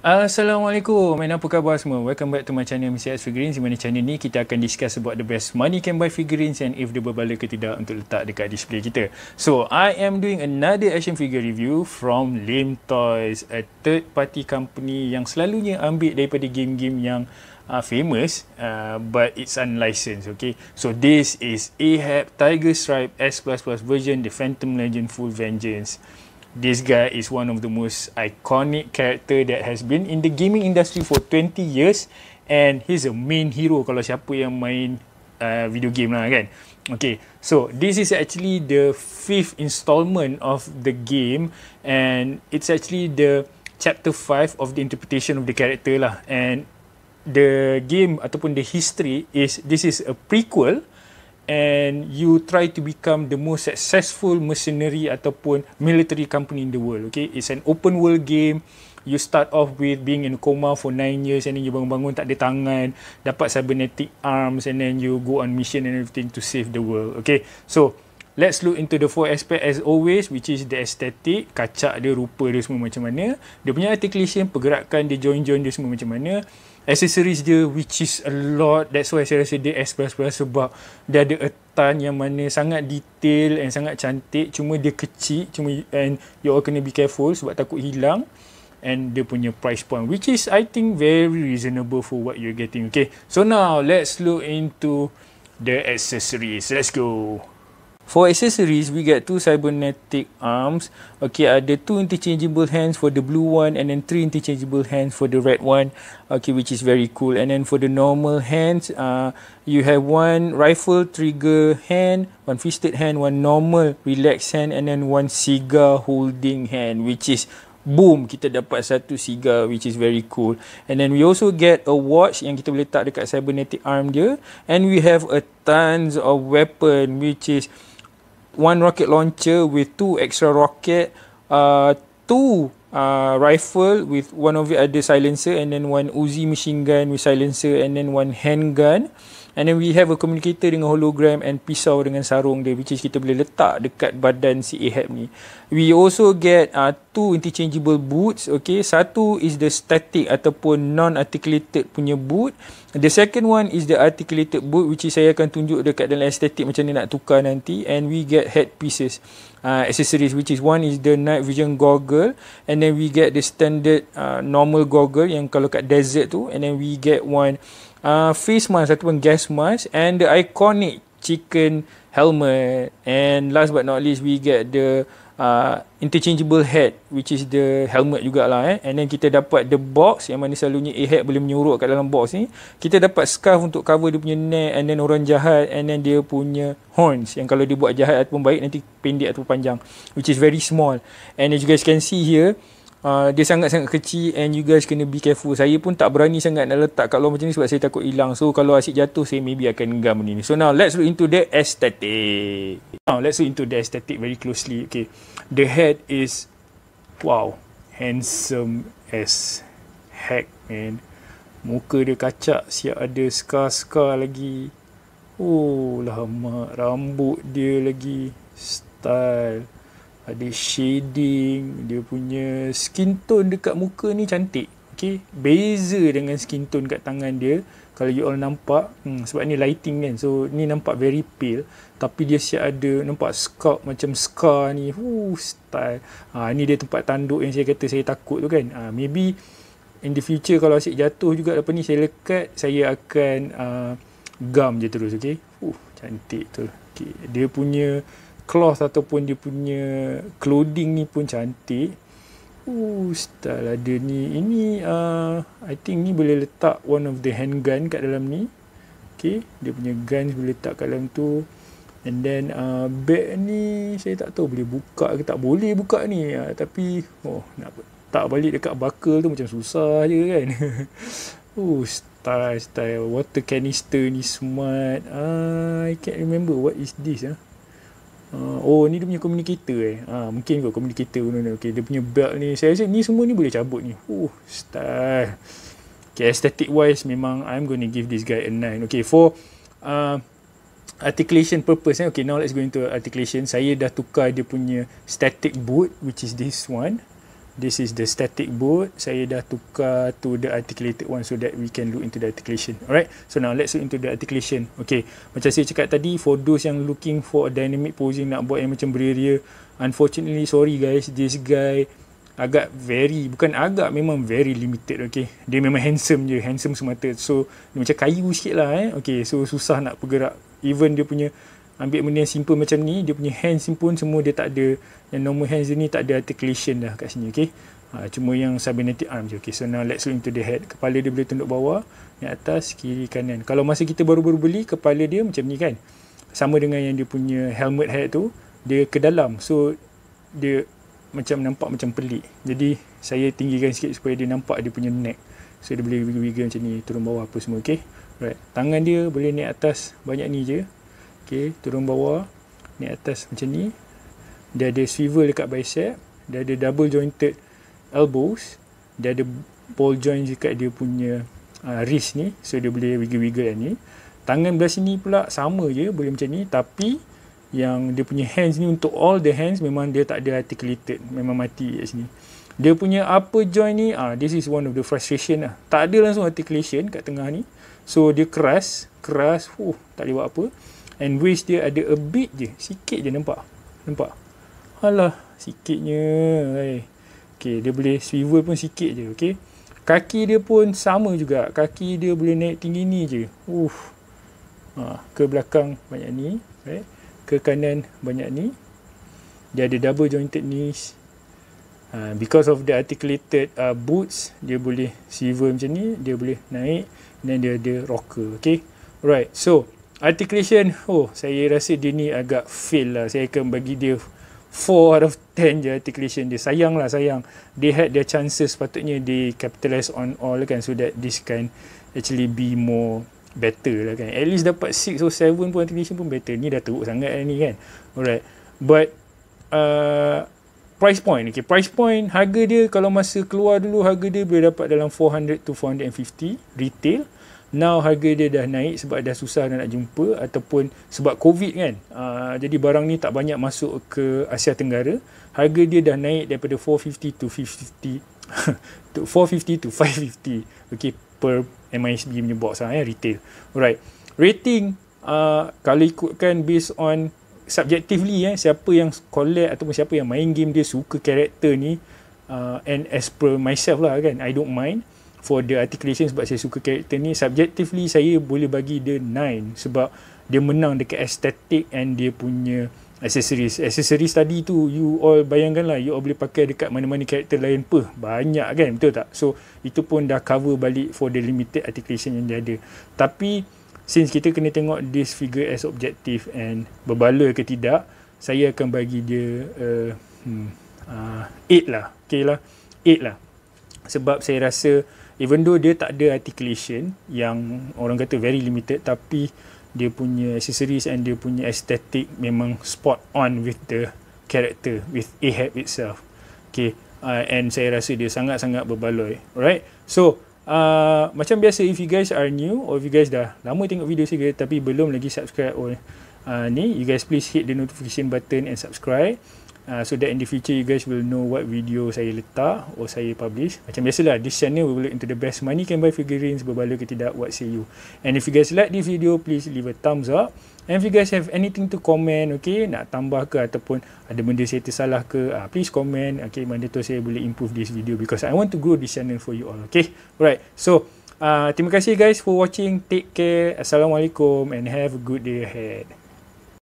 Assalamualaikum main apa khabar semua Welcome back to my channel Mr. X Figurines Di mana channel ni kita akan discuss about the best money can buy figurines And if dia berbaloi ke tidak untuk letak dekat display kita So I am doing another action figure review from Lame Toys A third party company yang selalunya ambil daripada game-game yang uh, famous uh, But it's unlicensed okay So this is Ahab Tiger Stripe S++ version The Phantom Legend Full Vengeance this guy is one of the most iconic character that has been in the gaming industry for 20 years and he's a main hero kalau siapa yang main uh, video game lah kan okay so this is actually the fifth installment of the game and it's actually the chapter 5 of the interpretation of the character lah and the game ataupun the history is this is a prequel and you try to become the most successful mercenary ataupun military company in the world okay it's an open world game you start off with being in a coma for 9 years and then you bangun-bangun tak ada tangan dapat cybernetic arms and then you go on mission and everything to save the world okay so Let's look into the four aspect as always which is the aesthetic, kacak dia, rupa dia semua macam mana. Dia punya articulation, pergerakan dia, join-join dia semua macam mana. Accessories dia which is a lot. That's why saya rasa dia S++ sebab dia ada a ton yang mana sangat detail and sangat cantik. Cuma dia kecil cuma and you all kena be careful sebab takut hilang. And dia punya price point which is I think very reasonable for what you're getting. Okay, so now let's look into the accessories. Let's go. For accessories, we get two cybernetic arms. Okay, ada two interchangeable hands for the blue one and then three interchangeable hands for the red one. Okay, which is very cool. And then for the normal hands, uh, you have one rifle trigger hand, one fisted hand, one normal relaxed hand and then one cigar holding hand which is Boom, kita dapat satu cigar which is very cool. And then we also get a watch yang kita boleh letak dekat cybernetic arm dia. And we have a tons of weapon which is one rocket launcher with two extra rocket, uh, two uh, rifle with one of the other silencer and then one Uzi machine gun with silencer and then one handgun and then we have a communicator dengan hologram and pisau dengan sarung dia which is kita boleh letak dekat badan si Ahab ni we also get uh, two interchangeable boots okay satu is the static ataupun non-articulated punya boot the second one is the articulated boot which is saya akan tunjuk dekat dalam aesthetic macam ni nak tukar nanti and we get head pieces uh, accessories which is one is the night vision goggle and then we get the standard uh, normal goggle yang kalau kat desert tu and then we get one uh, face mask ataupun gas mask and the iconic chicken helmet and last but not least we get the uh, interchangeable head which is the helmet jugalah eh and then kita dapat the box yang mana selalunya a hat boleh menyuruh kat dalam box ni kita dapat scarf untuk cover dia punya neck and then orang jahat and then dia punya horns yang kalau dia buat jahat ataupun baik nanti pendek ataupun panjang which is very small and as you guys can see here uh, dia sangat-sangat kecil and you guys kena be careful saya pun tak berani sangat nak letak kat luar macam ni sebab saya takut hilang so kalau asyik jatuh saya maybe akan gam ni so now let's look into the aesthetic now let's look into the aesthetic very closely okay the head is wow handsome as heck man muka dia kacak siap ada scar-scar lagi oh lama rambut dia lagi style ada shading dia punya skin tone dekat muka ni cantik okey beza dengan skin tone kat tangan dia kalau you all nampak hmm, sebab ni lighting kan so ni nampak very pale tapi dia siap ada nampak scar macam scar ni Woo, style ha, ni dia tempat tanduk yang saya kata saya takut tu kan ha, maybe in the future kalau asyik jatuh juga apa ni saya lekat saya akan uh, gam je terus okey uh, cantik tu okey dia punya cloth ataupun dia punya clothing ni pun cantik. Ustaz ada lah ni. Ini uh, I think ni boleh letak one of the handgun kat dalam ni. Okay. Dia punya gun boleh letak kat dalam tu. And then uh, bag ni saya tak tahu boleh buka ke tak. Boleh buka ni. Uh, tapi oh nak tak balik dekat buckle tu macam susah je kan. Ustaz. Style, style, water canister ni smart. Uh, I can't remember what is this. Huh? Ah. Ah, oh ni dia punya communicator eh. Ha, mungkin kot communicator pun ni. Okey, dia punya belt ni. Saya rasa ni semua ni boleh cabut ni. Oh, style. Okay, aesthetic wise memang I'm going to give this guy a 9. Okay, for uh, articulation purpose eh. Okay, now let's go into articulation. Saya dah tukar dia punya static boot which is this one this is the static boot saya dah tukar to the articulated one so that we can look into the articulation alright so now let's look into the articulation ok macam saya cakap tadi for those yang looking for a dynamic posing nak buat yang macam beraria unfortunately sorry guys this guy agak very bukan agak memang very limited okay dia memang handsome je handsome semata so dia macam kayu sikit lah eh okay so susah nak bergerak even dia punya ambil benda yang simple macam ni dia punya hands pun semua dia tak ada yang normal hands dia ni tak ada articulation dah kat sini okey ha, cuma yang cybernetic arm je okey so now let's look into the head kepala dia boleh tunduk bawah ni atas kiri kanan kalau masa kita baru-baru beli kepala dia macam ni kan sama dengan yang dia punya helmet head tu dia ke dalam so dia macam nampak macam pelik jadi saya tinggikan sikit supaya dia nampak dia punya neck so dia boleh wiggle-wiggle macam ni turun bawah apa semua okey right tangan dia boleh naik atas banyak ni je okey turun bawah ni atas macam ni dia ada swivel dekat bicep dia ada double jointed elbows dia ada ball joint dekat dia punya uh, wrist ni so dia boleh wiggle-wiggle yang ni tangan belah sini pula sama je boleh macam ni tapi yang dia punya hands ni untuk all the hands memang dia tak ada articulated memang mati kat sini dia punya upper joint ni ah uh, this is one of the frustration lah tak ada langsung articulation kat tengah ni so dia keras keras huh, tak boleh buat apa And waist dia ada a bit je. Sikit je nampak. Nampak? Alah, sikitnya. Hey. Okay, dia boleh swivel pun sikit je. Okay. Kaki dia pun sama juga. Kaki dia boleh naik tinggi ni je. Uff. Ha, ke belakang banyak ni. Right? Eh? Ke kanan banyak ni. Dia ada double jointed knees. Uh, because of the articulated uh, boots dia boleh swivel macam ni dia boleh naik dan dia ada rocker okay right so Articulation, oh saya rasa dia ni agak fail lah. Saya akan bagi dia 4 out of 10 je articulation dia. Sayang lah, sayang. They had their chances patutnya they capitalize on all kan so that this can actually be more better lah kan. At least dapat 6 or 7 pun articulation pun better. Ni dah teruk sangat lah ni kan. Alright. But uh, price point, okay. price point harga dia kalau masa keluar dulu harga dia boleh dapat dalam 400 to 450 retail now harga dia dah naik sebab dah susah nak jumpa ataupun sebab covid kan uh, jadi barang ni tak banyak masuk ke Asia Tenggara harga dia dah naik daripada 450 to 550 to 450 to 550 okay per MISB punya box lah eh, retail alright rating uh, kalau ikutkan based on subjectively eh, siapa yang collect ataupun siapa yang main game dia suka karakter ni uh, and as per myself lah kan I don't mind for the articulation sebab saya suka karakter ni subjectively saya boleh bagi dia 9 sebab dia menang dekat aesthetic and dia punya accessories accessories tadi tu you all bayangkan lah you all boleh pakai dekat mana-mana karakter lain pun banyak kan betul tak so itu pun dah cover balik for the limited articulation yang dia ada tapi since kita kena tengok this figure as objective and berbaloi ke tidak saya akan bagi dia 8 uh, hmm, uh, lah okay lah 8 lah sebab saya rasa even though dia tak ada articulation yang orang kata very limited tapi dia punya accessories and dia punya aesthetic memang spot on with the character with Ahab itself okay uh, and saya rasa dia sangat-sangat berbaloi alright so uh, macam biasa if you guys are new or if you guys dah lama tengok video saya tapi belum lagi subscribe or uh, ni you guys please hit the notification button and subscribe uh, so that in the future you guys will know what video saya letak or saya publish macam biasalah this channel will look into the best money can buy figurines berbaloi ke tidak what say you and if you guys like this video please leave a thumbs up and if you guys have anything to comment okay nak tambah ke ataupun ada benda saya tersalah ke uh, please comment okay mana tu saya boleh improve this video because I want to grow this channel for you all okay alright so uh, terima kasih guys for watching take care assalamualaikum and have a good day ahead